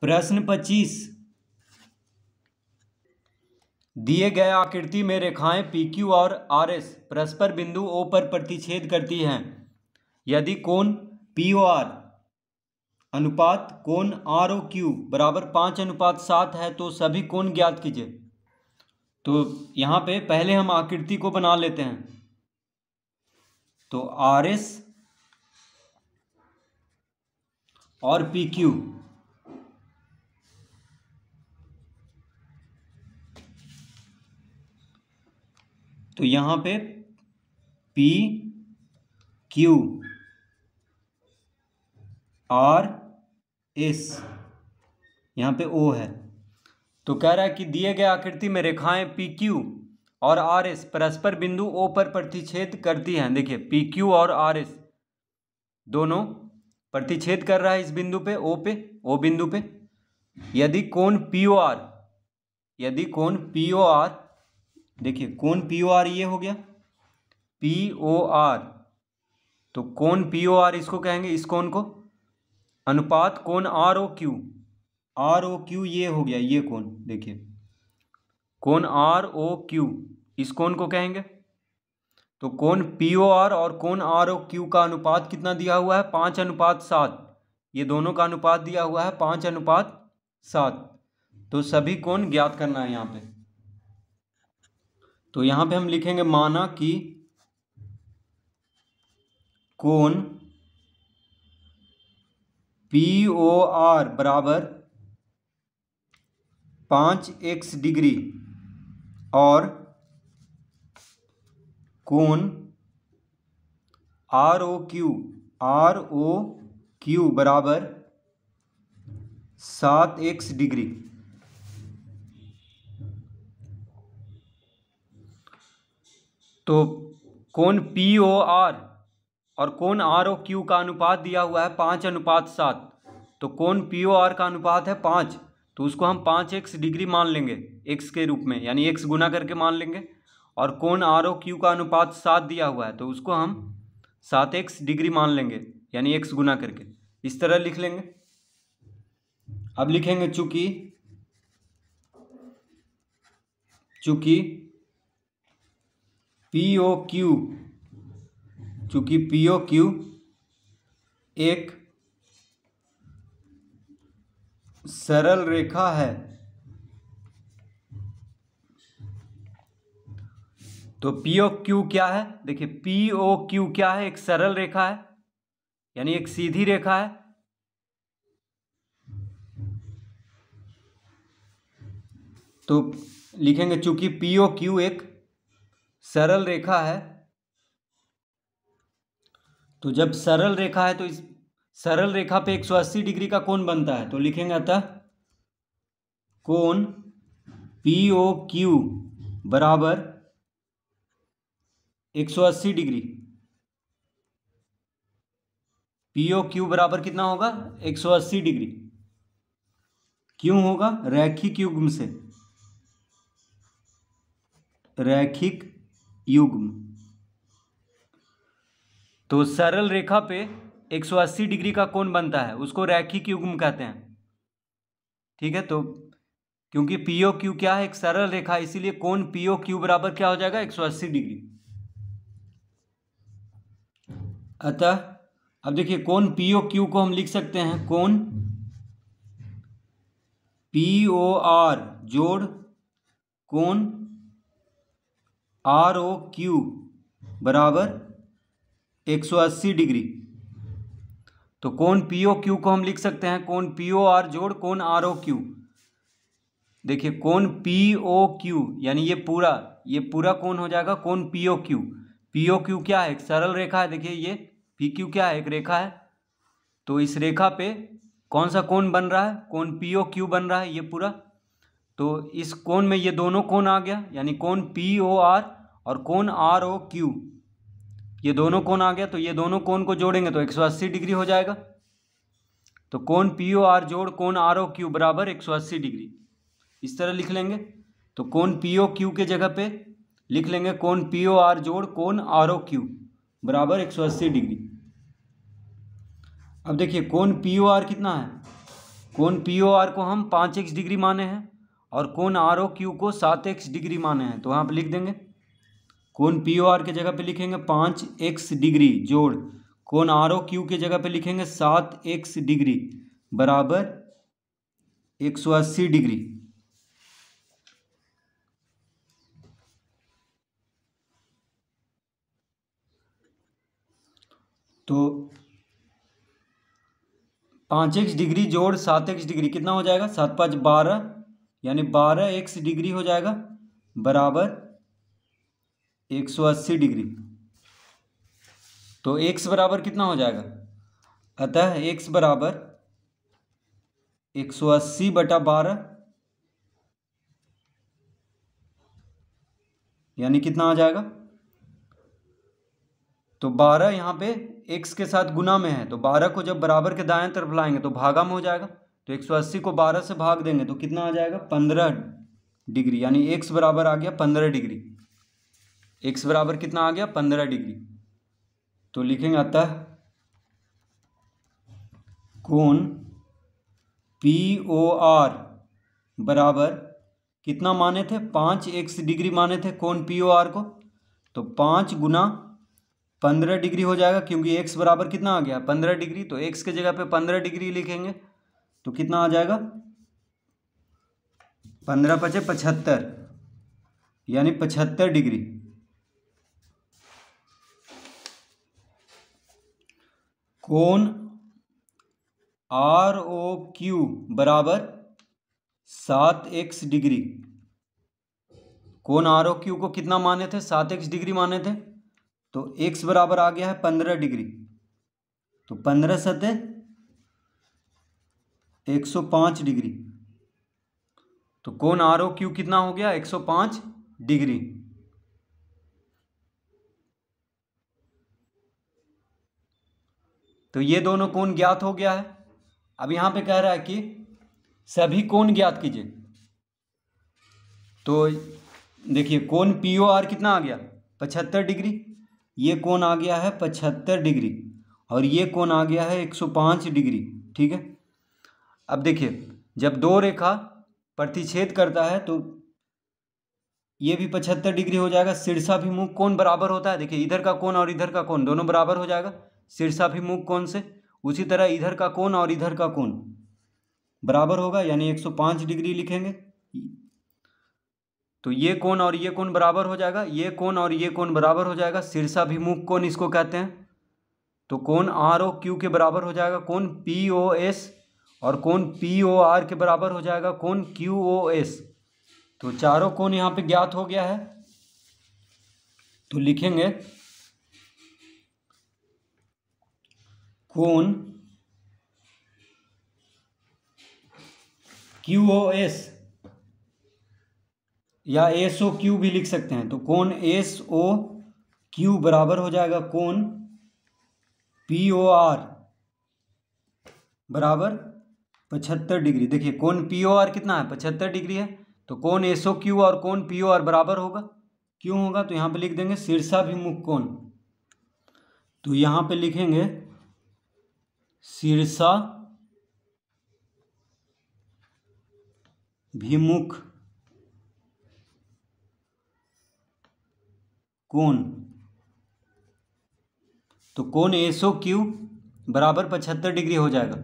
प्रश्न पच्चीस दिए गए आकृति में रेखाएं PQ और RS परस्पर बिंदु O पर प्रतिच्छेद करती हैं यदि कोण POR अनुपात कोण आर ओ क्यू बराबर पाँच अनुपात सात है तो सभी कोण ज्ञात कीजिए तो यहाँ पे पहले हम आकृति को बना लेते हैं तो आर एस और पी क्यू तो यहाँ पे पी क्यू आर एस यहाँ पे ओ है तो कह रहा है कि दिए गए आकृति में रेखाएं पी क्यू और आर एस परस्पर बिंदु ओ पर प्रतिच्छेद करती हैं देखिए पी क्यू और आर एस दोनों प्रतिच्छेद कर रहा है इस बिंदु पे ओ पे ओ बिंदु पे यदि कोण पी ओ आर यदि कोण पी ओ आर देखिए कौन पी ओ आर ये हो गया पी ओ आर तो कौन पी ओ आर इसको कहेंगे इस कौन को अनुपात कौन R O Q R O Q ये हो गया ये कौन देखिए कौन आर ओ क्यू इस कौन को कहेंगे तो कौन पी ओ आर और कौन आर ओ क्यू का अनुपात कितना दिया हुआ है पाँच अनुपात सात ये दोनों का अनुपात दिया हुआ है पाँच अनुपात सात तो सभी कौन ज्ञात करना है यहाँ पे तो यहाँ पे हम लिखेंगे माना कि कोण पी ओ आर बराबर पाँच एक्स डिग्री और कोण R O Q R O Q बराबर सात एक्स डिग्री तो कौन पी ओ आर और कौन आर ओ क्यू का अनुपात दिया हुआ है पाँच अनुपात सात तो कौन पी ओ आर का अनुपात है पाँच तो उसको हम पाँच एक्स डिग्री मान लेंगे एक्स के रूप में यानी एक्स गुना करके मान लेंगे और कौन आर ओ क्यू का अनुपात सात दिया हुआ है तो उसको हम सात एक्स डिग्री मान लेंगे यानी एक्स गुना करके इस तरह लिख लेंगे अब लिखेंगे चूंकि चूंकि पी ओ क्यू चूँकि पी ओ क्यू एक सरल रेखा है तो पी ओ क्यू क्या है देखिए पी ओ क्यू क्या है एक सरल रेखा है यानी एक सीधी रेखा है तो लिखेंगे चूंकि पी ओ क्यू एक सरल रेखा है तो जब सरल रेखा है तो इस सरल रेखा पे 180 डिग्री का कोण बनता है तो लिखेंगे अतः कोण पी ओ क्यू बराबर 180 डिग्री पी ओ क्यू बराबर कितना होगा 180 डिग्री क्यों होगा रैखिक युग्म से रैखिक युग्म तो सरल रेखा पे 180 डिग्री का कोण बनता है उसको रैखिक युग्म कहते हैं ठीक है तो क्योंकि पीओ क्यू क्या है एक सरल रेखा इसीलिए कोण पीओ क्यू बराबर क्या हो जाएगा 180 डिग्री अतः अब देखिए कोण पीओ क्यू को हम लिख सकते हैं कोण पीओ आर जोड़ कोण आर ओ क्यू बराबर एक सौ अस्सी डिग्री तो कौन पी ओ क्यू को हम लिख सकते हैं कौन पी ओ आर जोड़ कौन आर ओ क्यू देखिए कौन पी ओ क्यू यानी ये पूरा ये पूरा कौन हो जाएगा कौन P O Q P O Q क्या है एक सरल रेखा है देखिए ये पी क्यू क्या है एक रेखा है तो इस रेखा पे कौन सा कौन बन रहा है कौन पी ओ क्यू बन रहा है ये पूरा तो इस कौन में ये दोनों कौन आ गया यानी कौन पी ओ आर और कौन आर ओ क्यू ये दोनों कौन आ गया तो ये दोनों कौन को जोड़ेंगे तो 180 डिग्री हो जाएगा तो कौन पी ओ आर जोड़ कौन आर ओ क्यू बराबर 180 डिग्री इस तरह लिख लेंगे तो कौन पी ओ क्यू के जगह पे लिख लेंगे कौन पी ओ आर जोड़ कौन आर ओ क्यू बराबर एक सौ अस्सी डिग्री अब देखिए कौन पी ओ आर कितना है कौन पी ओ आर को हम पाँच एक्स डिग्री माने हैं और कौन आर ओ क्यू को सात एक्स डिग्री माने हैं तो वहाँ पर लिख देंगे कोण पी ओ आर के जगह पे लिखेंगे पाँच एक्स डिग्री जोड़ कोण आर ओ क्यू के जगह पे लिखेंगे सात एक्स डिग्री बराबर एक सौ अस्सी डिग्री तो पाँच एक्स डिग्री जोड़ सात एक्स डिग्री कितना हो जाएगा सात पाँच बारह यानी बारह एक्स डिग्री हो जाएगा बराबर एक सौ अस्सी डिग्री तो एक्स बराबर कितना हो जाएगा अतः एक्स बराबर एक सौ अस्सी बटा बारह यानी कितना आ जाएगा तो बारह यहां पे एक्स के साथ गुना में है तो बारह को जब बराबर के दाएं तरफ लाएंगे तो भागा में हो जाएगा तो एक सौ अस्सी को बारह से भाग देंगे तो कितना आ जाएगा पंद्रह डिग्री यानी एक्स बराबर आ गया पंद्रह डिग्री एक्स बराबर कितना आ गया पंद्रह डिग्री तो लिखेंगे अतः कोण पी ओ आर बराबर कितना माने थे पाँच एक्स डिग्री माने थे कोण पी ओ आर को तो पाँच गुना पंद्रह डिग्री हो जाएगा क्योंकि एक्स बराबर कितना आ गया पंद्रह डिग्री तो एक्स के जगह पे पंद्रह डिग्री लिखेंगे तो कितना आ जाएगा पंद्रह पचे पचहत्तर यानी पचहत्तर डिग्री कौन आर ओ क्यू बराबर सात एक्स डिग्री कौन आर ओ क्यू को कितना माने थे सात एक्स डिग्री माने थे तो एक्स बराबर आ गया है पंद्रह डिग्री तो पंद्रह सतह एक सौ पाँच डिग्री तो कौन आर ओ क्यू कितना हो गया एक सौ पांच डिग्री तो ये दोनों कोण ज्ञात हो गया है अब यहां पे कह रहा है कि सभी कोण ज्ञात कीजिए तो देखिए कोण पी ओ आर कितना आ गया पचहत्तर डिग्री ये कोण आ गया है पचहत्तर डिग्री और ये कोण आ गया है एक सौ पाँच डिग्री ठीक है अब देखिए जब दो रेखा प्रतिच्छेद करता है तो ये भी पचहत्तर डिग्री हो जाएगा सिरसा भी मुख कोण बराबर होता है देखिए इधर का कोण और इधर का कोण दोनों बराबर हो जाएगा शीर्षाभिमुख कोण से उसी तरह इधर का कोण और इधर का कोण बराबर होगा यानी 105 डिग्री लिखेंगे तो ये कोण और ये कोण बराबर हो जाएगा ये कोण और ये कोण बराबर हो जाएगा शीर्षाभिमुख कोण इसको कहते हैं तो कोण आर ओ क्यू के बराबर हो जाएगा कौन पी ओ एस और कौन पी ओ आर के बराबर हो जाएगा कौन क्यू ओ एस तो चारों कोण यहाँ पे ज्ञात हो गया है तो लिखेंगे कोण क्यू ओ एस या एस ओ क्यू भी लिख सकते हैं तो कोण एस ओ क्यू बराबर हो जाएगा कोण पी ओ आर बराबर पचहत्तर डिग्री देखिए कोण पी ओ आर कितना है पचहत्तर डिग्री है तो कोण एस ओ क्यू और कोण पी ओ आर बराबर होगा क्यों होगा तो यहां पे लिख देंगे शीर्षा भी मुख कोण तो यहां पे लिखेंगे सिरसा भिमुख कौन तो कौन एसओ क्यू बराबर पचहत्तर डिग्री हो जाएगा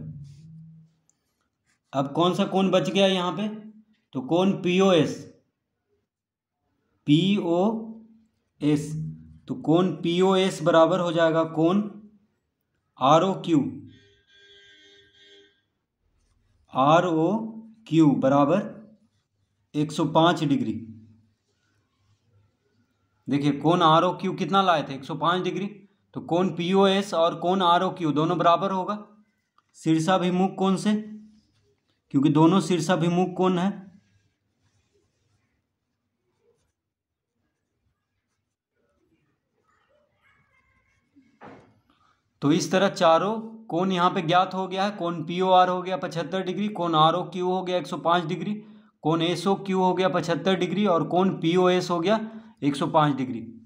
अब कौन सा कौन बच गया यहां पे तो कौन पीओ एस पीओ एस तो कौन पीओ एस बराबर हो जाएगा कौन R O Q R O Q बराबर एक सौ डिग्री देखिए कौन आर ओ क्यू कितना लाए थे एक सौ डिग्री तो कौन पी ओ एस और कौन आर ओ क्यू दोनों बराबर होगा शीर्षाभिमुख कौन से क्योंकि दोनों शीर्षाभिमुख कौन है तो इस तरह चारों कौन यहाँ पे ज्ञात हो गया है कौन पी ओ आर हो गया पचहत्तर डिग्री कौन आर ओ क्यू हो गया एक सौ पाँच डिग्री कौन एस ओ क्यू हो गया पचहत्तर डिग्री और कौन पी ओ एस हो गया एक सौ पाँच डिग्री